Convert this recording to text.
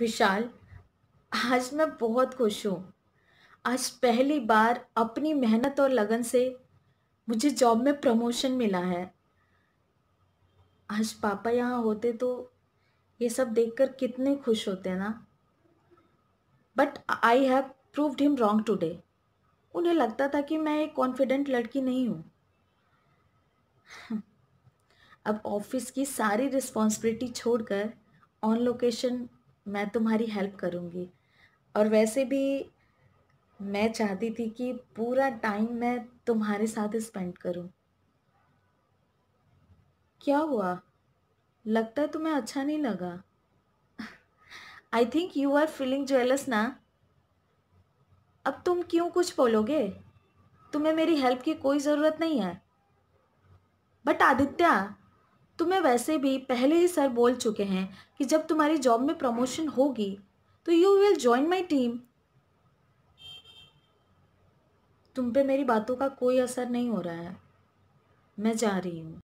विशाल आज मैं बहुत खुश हूँ आज पहली बार अपनी मेहनत और लगन से मुझे जॉब में प्रमोशन मिला है आज पापा यहाँ होते तो ये सब देखकर कितने खुश होते ना but I have proved him wrong today उन्हें लगता था कि मैं एक कॉन्फिडेंट लड़की नहीं हूँ अब ऑफिस की सारी रिस्पॉन्सिबिलिटी छोड़कर ऑन लोकेशन मैं तुम्हारी हेल्प करूँगी और वैसे भी मैं चाहती थी कि पूरा टाइम मैं तुम्हारे साथ स्पेंड करूँ क्या हुआ लगता तुम्हें अच्छा नहीं लगा I think you are feeling jealous ना अब तुम क्यों कुछ बोलोगे तुम्हें मेरी हेल्प की कोई ज़रूरत नहीं है बट आदित्य तुम्हें वैसे भी पहले ही सर बोल चुके हैं कि जब तुम्हारी जॉब में प्रमोशन होगी तो you will join my team तुम पे मेरी बातों का कोई असर नहीं हो रहा है मैं जा रही हूँ